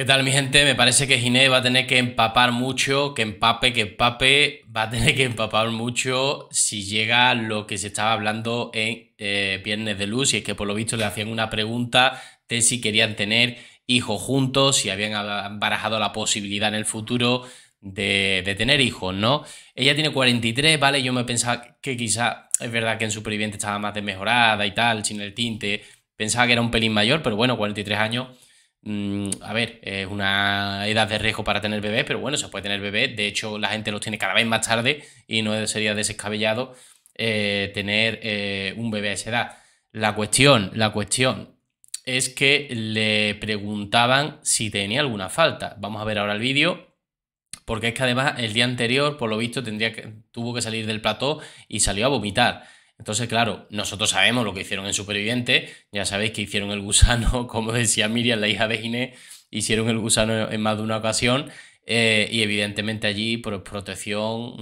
¿Qué tal mi gente? Me parece que Ginés va a tener que empapar mucho, que empape, que empape, va a tener que empapar mucho si llega lo que se estaba hablando en eh, Viernes de Luz, y es que por lo visto le hacían una pregunta de si querían tener hijos juntos, si habían barajado la posibilidad en el futuro de, de tener hijos, ¿no? Ella tiene 43, ¿vale? Yo me pensaba que quizá, es verdad que en Superviviente estaba más desmejorada y tal, sin el tinte, pensaba que era un pelín mayor, pero bueno, 43 años Mm, a ver, es una edad de riesgo para tener bebés, pero bueno, se puede tener bebés. De hecho, la gente los tiene cada vez más tarde y no sería desescabellado eh, tener eh, un bebé a esa edad. La cuestión, la cuestión es que le preguntaban si tenía alguna falta. Vamos a ver ahora el vídeo. Porque es que además el día anterior, por lo visto, tendría tuvo que salir del plató y salió a vomitar. Entonces, claro, nosotros sabemos lo que hicieron en Superviviente, ya sabéis que hicieron el gusano, como decía Miriam, la hija de Ginés, hicieron el gusano en más de una ocasión, eh, y evidentemente allí por protección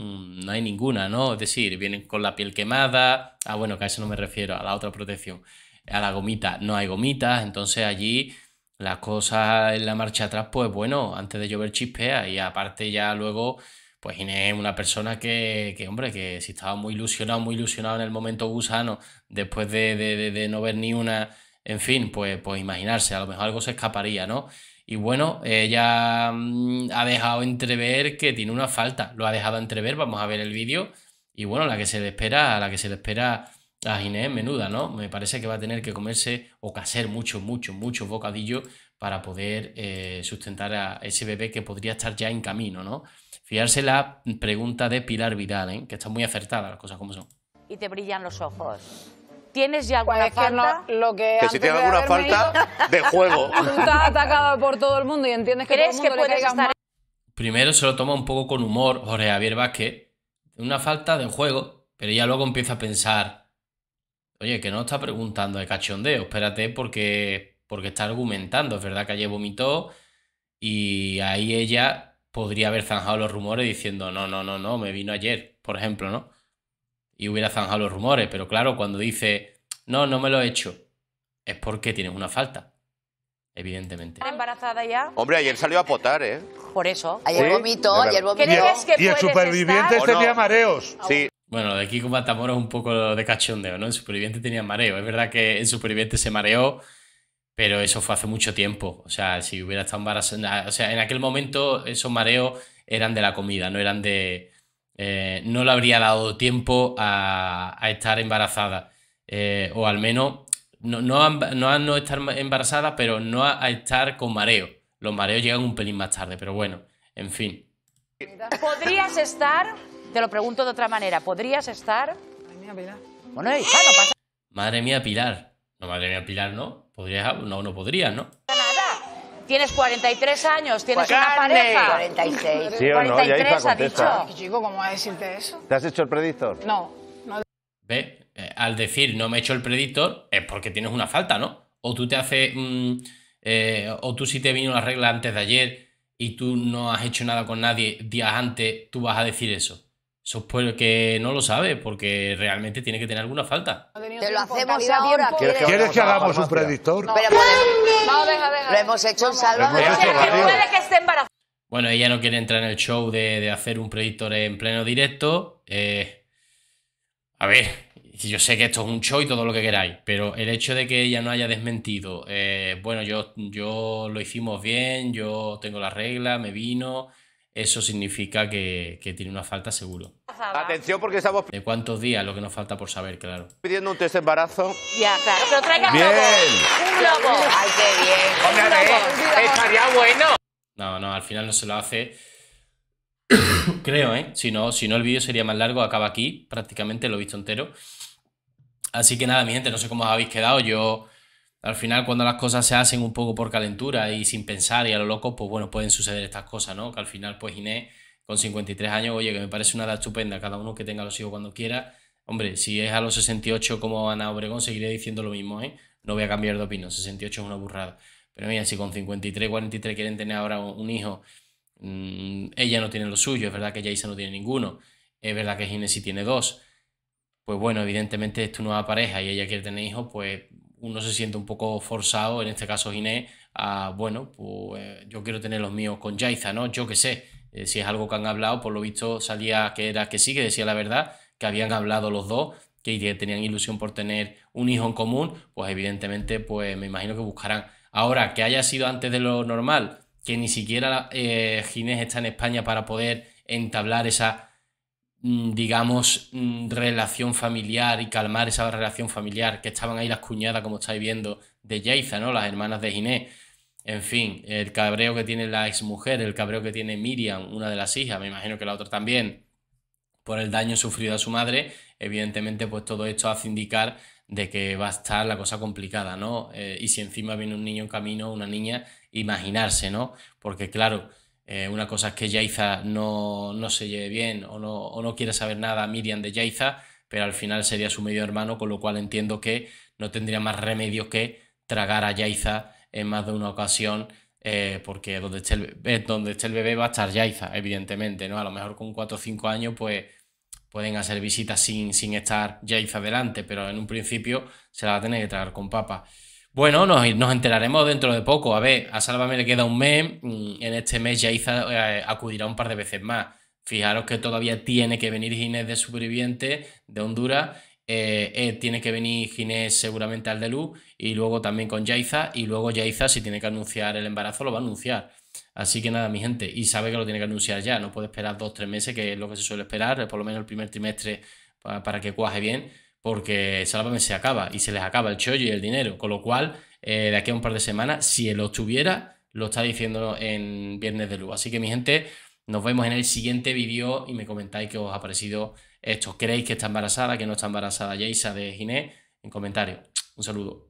mm, no hay ninguna, ¿no? Es decir, vienen con la piel quemada, ah, bueno, que a eso no me refiero, a la otra protección, a la gomita, no hay gomitas, entonces allí las cosas en la marcha atrás, pues bueno, antes de llover chispea, y aparte ya luego pues Inés una persona que, hombre, que si estaba muy ilusionado, muy ilusionado en el momento gusano, después de, de, de, no ver ni una, en fin, pues, pues imaginarse, a lo mejor algo se escaparía, ¿no? Y bueno, ella mm, ha dejado entrever que tiene una falta, lo ha dejado entrever, vamos a ver el vídeo. Y bueno, la que se le espera, la que se le espera la Ginés menuda, ¿no? Me parece que va a tener que comerse o caser mucho, mucho, mucho bocadillo para poder eh, sustentar a ese bebé que podría estar ya en camino, ¿no? Fiarse la pregunta de Pilar Vidal, ¿eh? que está muy acertada las cosas como son. Y te brillan los ojos. ¿Tienes ya pues alguna falta? Que, lo que, si tiene alguna falta, de juego. estás atacado por todo el mundo y entiendes que todo el le estar... Primero se lo toma un poco con humor Jorge Javier Vázquez. Una falta de juego, pero ya luego empieza a pensar Oye, que no está preguntando de cachondeo, espérate porque, porque está argumentando. Es verdad que ayer vomitó y ahí ella podría haber zanjado los rumores diciendo, no, no, no, no, me vino ayer, por ejemplo, ¿no? Y hubiera zanjado los rumores, pero claro, cuando dice, no, no me lo he hecho, es porque tiene una falta, evidentemente. ¿Está embarazada ya? Hombre, ayer salió a potar, ¿eh? Por eso. Ayer vomitó, ayer vomitó. y el, superviviente estar? mareos. Sí. Bueno, lo de Kiko Matamoros es un poco de cachondeo, ¿no? El Superviviente tenía mareo. Es verdad que el Superviviente se mareó, pero eso fue hace mucho tiempo. O sea, si hubiera estado embarazada. O sea, en aquel momento esos mareos eran de la comida, no eran de. Eh, no le habría dado tiempo a, estar embarazada. Eh, o al menos, no, no, a, no, estar embarazada, pero no a estar con mareo. Los mareos llegan un pelín más tarde, pero bueno, en fin. Podrías estar te lo pregunto de otra manera. ¿Podrías estar...? Madre mía, Pilar. Bueno, hija, no pasa... Madre mía, Pilar. No, madre mía, Pilar, no. Podrías... No, no podrías, ¿no? Tienes 43 años, tienes pues una pareja. 46. 43 ha dicho. Chico, ¿cómo a decirte eso? ¿Te has hecho el predictor? No. no. Ve, eh, al decir no me he hecho el predictor es porque tienes una falta, ¿no? O tú te haces... Mm, eh, o tú si te vino la regla antes de ayer y tú no has hecho nada con nadie días antes, tú vas a decir eso. Eso pues que no lo sabe, porque realmente tiene que tener alguna falta. Te lo hacemos ¿Quieres, que hagamos un predictor? Lo hemos hecho un Bueno, ella no quiere entrar en el show de, hacer un predictor en pleno directo. Eh, a ver, yo sé que esto es un show y todo lo que queráis, pero el hecho de que ella no haya desmentido, eh, bueno, yo, yo lo hicimos bien, yo tengo la regla, me vino, eso significa que, tiene una falta seguro. Atención porque estamos... ¿De cuántos días? Lo que nos falta por saber, claro. Pidiendo un test embarazo. Ya, claro. un globo. Ay, qué bien. Hombre, estaría bueno. No, no, al final no se lo hace. Creo, ¿eh? Si no, si no el vídeo sería más largo, acaba aquí. Prácticamente lo he visto entero. Así que nada, mi gente, no sé cómo os habéis quedado. Yo al final, cuando las cosas se hacen un poco por calentura y sin pensar y a lo loco, pues bueno, pueden suceder estas cosas, ¿no? Que al final, pues Inés, con 53 años, oye, que me parece una edad estupenda, cada uno que tenga los hijos cuando quiera. Hombre, si es a los 68 como Ana Obregón, seguiré diciendo lo mismo, ¿eh? No voy a cambiar de opinión, 68 es una burrada. Pero mira, si con 53, 43 quieren tener ahora un hijo, mm, ella no tiene lo suyo, es verdad que Jaisa no tiene ninguno, es verdad que Ginés sí tiene dos. Pues bueno, evidentemente es tu nueva pareja y ella quiere tener hijos, pues uno se siente un poco forzado, en este caso Ginés, a, bueno, pues eh, yo quiero tener los míos con Jaiza, ¿no? Yo qué sé, eh, si es algo que han hablado, por lo visto salía que era que sí, que decía la verdad, que habían hablado los dos, que, tenían ilusión por tener un hijo en común, pues evidentemente, pues me imagino que buscarán. Ahora, que haya sido antes de lo normal, que ni siquiera eh, Ginés está en España para poder entablar esa Mm, digamos, mm, relación familiar y calmar esa relación familiar, que estaban ahí las cuñadas, como estáis viendo, de Jeyza, ¿no? Las hermanas de Giné, En fin, el cabreo que tiene la exmujer, el cabreo que tiene Miriam, una de las hijas, me imagino que la otra también, por el daño sufrido a su madre, evidentemente, pues todo esto hace indicar de que va a estar la cosa complicada, ¿no? Eh, y si encima viene un niño en camino, una niña, imaginarse, ¿no? Porque claro, eh, una cosa es que Yaiza no, no se lleve bien o no, quiere saber nada a Miriam de jaiza pero al final sería su medio hermano, con lo cual entiendo que no tendría más remedio que tragar a Yaiza en más de una ocasión, eh, porque donde esté, el bebé, donde esté el bebé va a estar Yaiza, evidentemente, ¿no? A lo mejor con 4 o 5 años, pues pueden hacer visitas sin, estar Yaiza delante, pero en un principio se la va a tener que tragar con papa. Bueno, nos, enteraremos dentro de poco. A ver, a Sálvame le queda un mes. Mm, en este mes ya eh, acudirá un par de veces más. Fijaros que todavía tiene que venir Ginés de Superviviente de Honduras. Eh, eh, tiene que venir Ginés seguramente al de y luego también con Jaiza y luego Yaiza si tiene que anunciar el embarazo lo va a anunciar. Así que nada, mi gente, y sabe que lo tiene que anunciar ya, no puede esperar dos, tres meses, que es lo que se suele esperar, por lo menos el primer trimestre para que cuaje bien porque Sálvame se acaba y se les acaba el chollo y el dinero. Con lo cual, eh, de aquí a un par de semanas, si él lo tuviera, lo está diciendo en Viernes de Luz. Así que, mi gente, nos vemos en el siguiente vídeo y me comentáis qué os ha parecido esto. ¿Creéis que está embarazada, que no está embarazada Jaisa de Ginés? En comentarios. Un saludo.